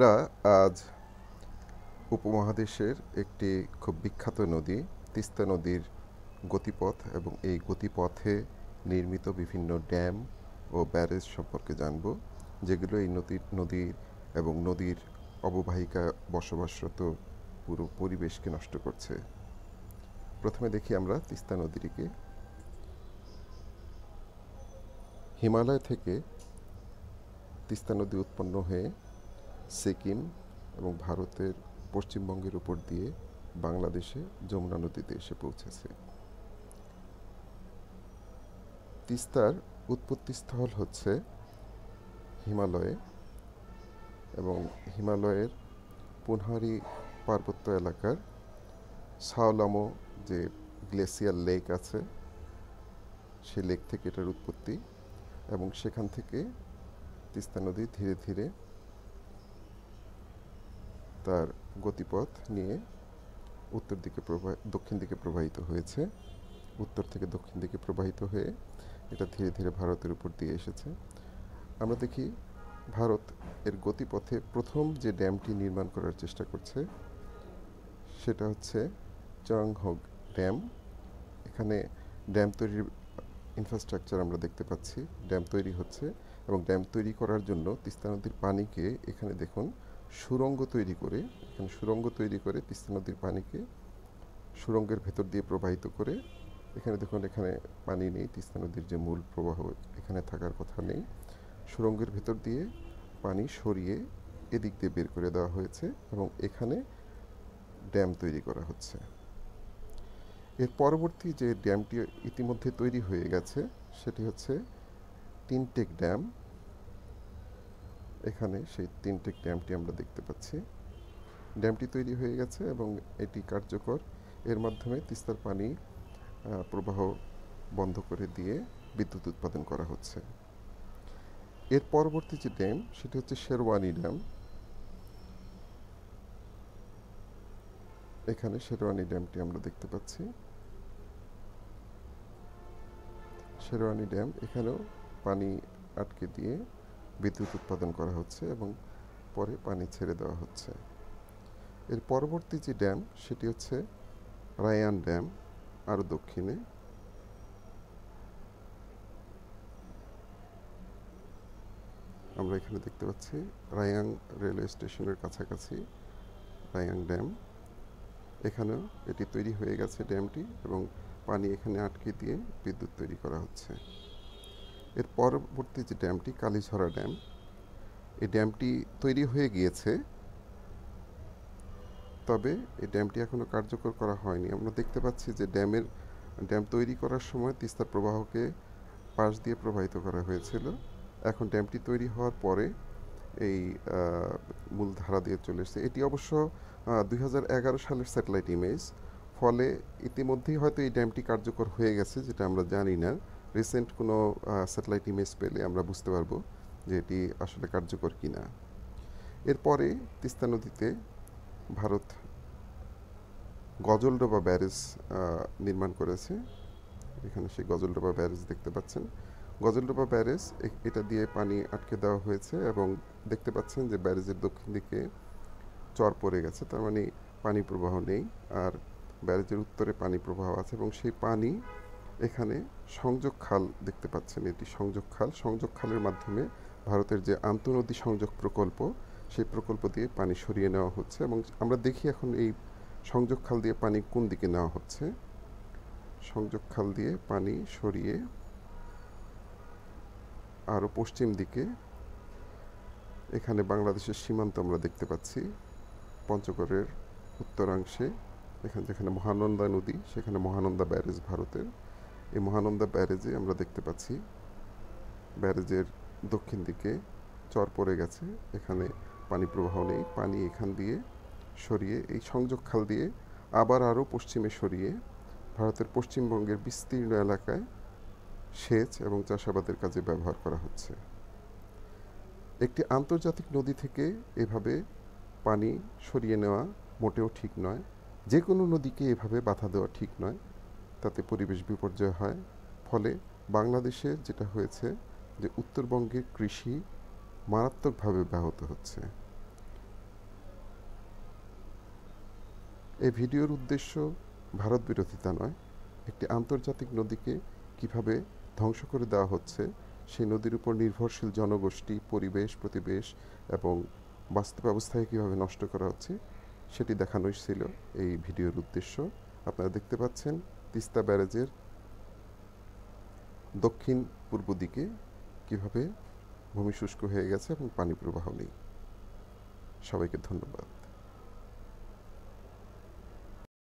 আমরা আজ উপমহাদেশের একটি খুব বিখ্যাত নদী তিস্তা নদীর গতিপথ এবং এই গতিপথে নির্মিত বিভিন্ন ড্যাম ও ব্যারেজ সম্পর্কে জানব যেগুলো এই নদীর নদীর এবং নদীর অববাহিকা বসবাসরত পুরো পরিবেশকে নষ্ট করছে প্রথমে দেখি আমরা তিস্তা নদীটিকে হিমালয় থেকে তিস্তা নদী উৎপন্ন হয়ে সিকিম এবং ভারতের পশ্চিমবঙ্গের উপর দিয়ে বাংলাদেশে যমুনা নদীতে এসে পৌঁছেছে তিস্তার উৎপত্তিস্থল হচ্ছে হিমালয়ে এবং হিমালয়ের পুনহারি পার্বত্য এলাকার সাওলামো যে গ্লেসিয়ার লেক আছে সে লেক থেকে এটার উৎপত্তি এবং সেখান থেকে তিস্তা নদী ধীরে ধীরে তার গতিপথ নিয়ে উত্তর দিকে প্রবাহ দক্ষিণ দিকে প্রবাহিত হয়েছে উত্তর থেকে দক্ষিণ দিকে প্রবাহিত হয়ে এটা ধীরে ধীরে ভারতের উপর দিয়ে এসেছে আমরা দেখি ভারত এর গতিপথে প্রথম যে ড্যামটি নির্মাণ করার চেষ্টা করছে সেটা হচ্ছে চরংহগ ড্যাম এখানে ড্যাম তৈরির ইনফ্রাস্ট্রাকচার আমরা দেখতে পাচ্ছি ড্যাম তৈরি হচ্ছে এবং ড্যাম তৈরি করার জন্য তিস্তা নদীর পানিকে এখানে দেখুন সুরঙ্গ তৈরি করে এখানে সুরঙ্গ তৈরি করে তিস্তা নদীর পানিকে সুরঙ্গের ভেতর দিয়ে প্রবাহিত করে এখানে দেখুন এখানে পানি নেই তিস্তা নদীর যে মূল প্রবাহ এখানে থাকার কথা নেই সুরঙ্গের ভেতর দিয়ে পানি সরিয়ে এদিক দিয়ে বের করে দেওয়া হয়েছে এবং এখানে ড্যাম তৈরি করা হচ্ছে এর পরবর্তী যে ড্যামটি ইতিমধ্যে তৈরি হয়ে গেছে সেটি হচ্ছে তিনটেক ড্যাম এখানে সেই তিনটে ড্যামটি আমরা দেখতে পাচ্ছি ড্যামটি তৈরি হয়ে গেছে এবং এটি কার্যকর এর মাধ্যমে তিস্তার পানি প্রবাহ বন্ধ করে দিয়ে বিদ্যুৎ উৎপাদন করা হচ্ছে এর পরবর্তী যে ড্যাম সেটি হচ্ছে শেরওয়ানি ড্যাম এখানে শেরওয়ানি ড্যামটি আমরা দেখতে পাচ্ছি শেরওয়ানি ড্যাম এখানেও পানি আটকে দিয়ে বিদ্যুৎ উৎপাদন করা হচ্ছে এবং পরে পানি ছেড়ে দেওয়া হচ্ছে এর পরবর্তী যে ড্যাম সেটি হচ্ছে রায়ান ড্যাম আরও দক্ষিণে আমরা এখানে দেখতে পাচ্ছি রায়াং রেলওয়ে স্টেশনের কাছাকাছি রায়াং ড্যাম এখানেও এটি তৈরি হয়ে গেছে ড্যামটি এবং পানি এখানে আটকে দিয়ে বিদ্যুৎ তৈরি করা হচ্ছে এর পরবর্তী যে ড্যামটি কালীঝরা ড্যাম এই ড্যামটি তৈরি হয়ে গিয়েছে তবে এই ড্যামটি এখনও কার্যকর করা হয়নি আমরা দেখতে পাচ্ছি যে ড্যামের ড্যাম তৈরি করার সময় তিস্তার প্রবাহকে পাশ দিয়ে প্রবাহিত করা হয়েছিল এখন ড্যামটি তৈরি হওয়ার পরে এই মূল ধারা দিয়ে চলে এসছে এটি অবশ্য দুই সালের স্যাটেলাইট ইমেজ ফলে ইতিমধ্যেই হয়তো এই ড্যামটি কার্যকর হয়ে গেছে যেটা আমরা জানি না রিসেন্ট কোনো স্যাটেলাইট ইমেজ পেলে আমরা বুঝতে পারবো যে এটি আসলে কার্যকর কি না এরপরে তিস্তা নদীতে ভারত গজলডোবা ব্যারেজ নির্মাণ করেছে এখানে সেই গজলডোবা ব্যারেজ দেখতে পাচ্ছেন গজলডোবা ব্যারেজ এটা দিয়ে পানি আটকে দেওয়া হয়েছে এবং দেখতে পাচ্ছেন যে ব্যারেজের দক্ষিণ দিকে চর পড়ে গেছে তার মানে পানি প্রবাহ নেই আর ব্যারেজের উত্তরে পানি প্রবাহ আছে এবং সেই পানি এখানে সংযোগ খাল দেখতে পাচ্ছেন এটি সংযোগ খাল সংযোগ খালের মাধ্যমে ভারতের যে আন্তনদী সংযোগ প্রকল্প সেই প্রকল্প দিয়ে পানি সরিয়ে নেওয়া হচ্ছে এবং আমরা দেখি এখন এই সংযোগ খাল দিয়ে পানি কোন দিকে নেওয়া হচ্ছে সংযোগ খাল দিয়ে পানি সরিয়ে আরও পশ্চিম দিকে এখানে বাংলাদেশের সীমান্ত আমরা দেখতে পাচ্ছি পঞ্চগড়ের উত্তরাংশে এখানে যেখানে মহানন্দা নদী সেখানে মহানন্দা ব্যারেজ ভারতের এই মহানন্দা ব্যারেজে আমরা দেখতে পাচ্ছি ব্যারেজের দক্ষিণ দিকে চর পড়ে গেছে এখানে পানি প্রবাহ নেই পানি এখান দিয়ে সরিয়ে এই সংযোগ খাল দিয়ে আবার আরও পশ্চিমে সরিয়ে ভারতের পশ্চিমবঙ্গের বিস্তীর্ণ এলাকায় সেচ এবং চাষাবাদের কাজে ব্যবহার করা হচ্ছে একটি আন্তর্জাতিক নদী থেকে এভাবে পানি সরিয়ে নেওয়া মোটেও ঠিক নয় যে কোনো নদীকে এভাবে বাধা দেওয়া ঠিক নয় তাতে পরিবেশ বিপর্যয় হয় ফলে বাংলাদেশে যেটা হয়েছে যে উত্তরবঙ্গের কৃষি মারাত্মকভাবে ব্যাহত হচ্ছে এই ভিডিওর উদ্দেশ্য ভারত বিরোধিতা নয় একটি আন্তর্জাতিক নদীকে কিভাবে ধ্বংস করে দেওয়া হচ্ছে সেই নদীর উপর নির্ভরশীল জনগোষ্ঠী পরিবেশ প্রতিবেশ এবং বাস্তব ব্যবস্থায় কীভাবে নষ্ট করা হচ্ছে সেটি দেখানোই ছিল এই ভিডিওর উদ্দেশ্য আপনারা দেখতে পাচ্ছেন তিস্তা ব্যারেজের দক্ষিণ পূর্ব দিকে কীভাবে ভূমি শুষ্ক হয়ে গেছে এবং পানি প্রবাহ নেই সবাইকে ধন্যবাদ